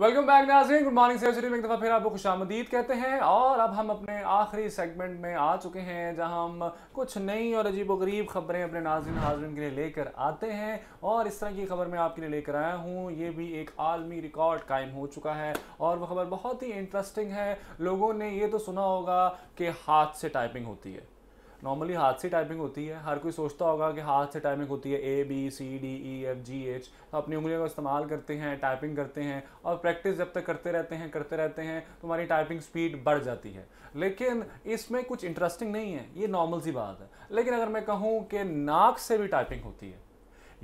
welcome back नाजरीन good morning sir में एक दफ़ा फिर आपको खुश कहते हैं और अब हम अपने आखिरी सेगमेंट में आ चुके हैं जहां हम कुछ नई और अजीब गरीब खबरें अपने नाजरन हाजरन के लिए लेकर आते हैं और इस तरह की खबर मैं आपके लिए लेकर आया हूं ये भी एक आलमी रिकॉर्ड कायम हो चुका है और वह खबर बहुत ही इंटरेस्टिंग है लोगों ने ये तो सुना होगा कि हाथ से टाइपिंग होती है नॉर्मली हाथ से टाइपिंग होती है हर कोई सोचता होगा कि हाथ से टाइपिंग होती है A B C D E F G H तो अपनी उंगलियों का इस्तेमाल करते हैं टाइपिंग करते हैं और प्रैक्टिस जब तक करते रहते हैं करते रहते हैं तो हमारी टाइपिंग स्पीड बढ़ जाती है लेकिन इसमें कुछ इंटरेस्टिंग नहीं है ये नॉर्मल सी बात है लेकिन अगर मैं कहूँ कि नाक से भी टाइपिंग होती है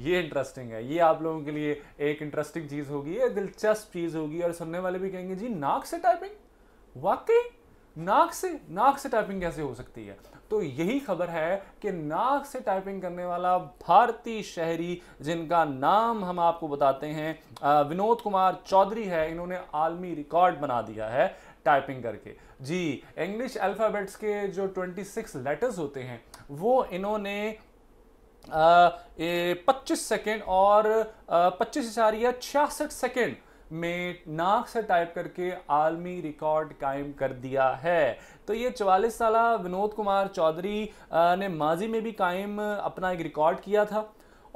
ये इंटरेस्टिंग है ये आप लोगों के लिए एक इंटरेस्टिंग चीज़ होगी ये दिलचस्प चीज़ होगी और सुनने वाले भी कहेंगे जी नाक से टाइपिंग वाकई नाक से नाक से टाइपिंग कैसे हो सकती है तो यही खबर है कि नाक से टाइपिंग करने वाला भारतीय शहरी जिनका नाम हम आपको बताते हैं विनोद कुमार चौधरी है इन्होंने आलमी रिकॉर्ड बना दिया है टाइपिंग करके जी इंग्लिश अल्फ़ाबेट्स के जो 26 लेटर्स होते हैं वो इन्होंने पच्चीस सेकेंड और पच्चीस इशारिया छियासठ सेकेंड મે નાક સે ટાઇપ કરકે આલ્મી રેકોર્ડ કાયમ કર દિયા હૈ તો યે 44 સાલા વિનોદ કુમાર ચૌધરી ને માઝી મે ભી કાયમ અપના એક રેકોર્ડ કિયા થા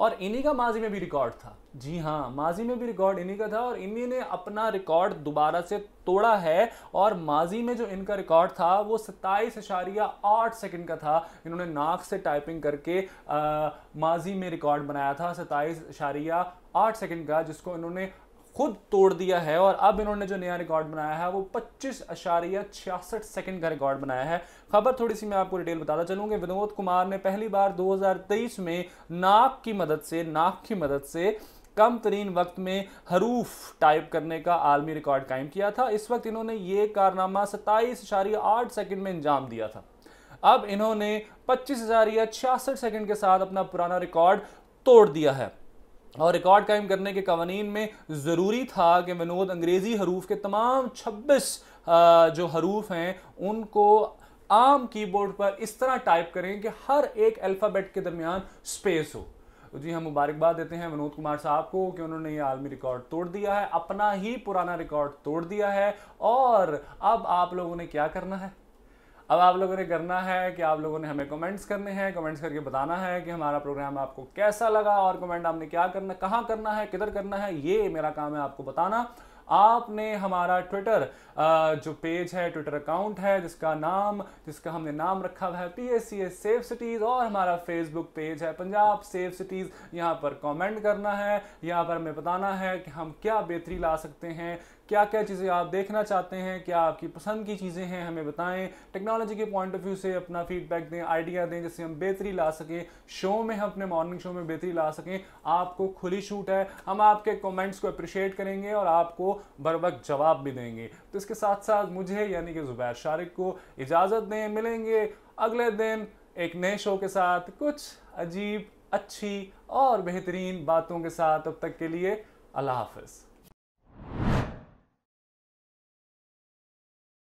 ઓર ઇની કા માઝી મે ભી રેકોર્ડ થા જી હા માઝી મે ભી રેકોર્ડ ઇની કા થા ઓર ઇમેને અપના રેકોર્ડ દુબારા સે તોડા હૈ ઓર માઝી મે જો ઇન કા રેકોર્ડ થા વો 27.8 સેકન્ડ કા થા ઇનહોને નાક સે ટાઇપિંગ કરકે માઝી મે રેકોર્ડ બનાયા થા 27.8 સેકન્ડ કા جسકો ઇનહોને खुद तोड़ दिया है और अब इन्होंने जो नया रिकॉर्ड बनाया है वो पच्चीस अशारिया छियासठ सेकेंड का रिकॉर्ड बनाया है खबर थोड़ी सी मैं आपको डिटेल बताता चलूंगी विनोद कुमार ने पहली बार 2023 में नाक की मदद से नाक की मदद से कम तरीन वक्त में हरूफ टाइप करने का आलमी रिकॉर्ड कायम किया था इस वक्त इन्होंने ये कारनामा सत्ताईस अशारिया आठ सेकेंड में अंजाम दिया था अब इन्होंने पच्चीस हजार या छियासठ सेकेंड के साथ अपना पुराना रिकॉर्ड तोड़ दिया है और रिकॉर्ड कायम करने के कवानीन में ज़रूरी था कि विनोद अंग्रेज़ी हरूफ के तमाम 26 जो हरूफ हैं उनको आम कीबोर्ड पर इस तरह टाइप करें कि हर एक अल्फ़ाबेट के दरमियान स्पेस हो जी हम हाँ, मुबारकबाद देते हैं विनोद कुमार साहब को कि उन्होंने ये आलमी रिकॉर्ड तोड़ दिया है अपना ही पुराना रिकॉर्ड तोड़ दिया है और अब आप लोगों ने क्या करना है अब आप लोगों ने करना है कि आप लोगों ने हमें कमेंट्स करने हैं कमेंट्स करके बताना है कि हमारा प्रोग्राम आपको कैसा लगा और कमेंट आपने क्या करना कहाँ करना है किधर करना है ये मेरा काम है आपको बताना आपने हमारा ट्विटर जो पेज है ट्विटर अकाउंट है जिसका नाम जिसका हमने नाम रखा हुआ है P S C S safe cities और हमारा फेसबुक पेज है पंजाब सेफ सिटीज़ यहाँ पर कमेंट करना है यहाँ पर हमें बताना है कि हम क्या बेहतरी ला सकते हैं क्या क्या चीज़ें आप देखना चाहते हैं क्या आपकी पसंद की चीज़ें हैं हमें बताएं टेक्नोलॉजी के पॉइंट ऑफ व्यू से अपना फीडबैक दें आइडिया दें जिससे हम बेहतरी ला सकें शो में हम अपने मॉर्निंग शो में बेहतरी ला सकें आपको खुली छूट है हम आपके कमेंट्स को अप्रिशिएट करेंगे और आपको बर वक्त जवाब भी देंगे तो इसके साथ साथ मुझे यानी कि ज़ुबैर शारिक को इजाज़त दें मिलेंगे अगले दिन एक नए शो के साथ कुछ अजीब अच्छी और बेहतरीन बातों के साथ अब तक के लिए अल्लाह हाफिज़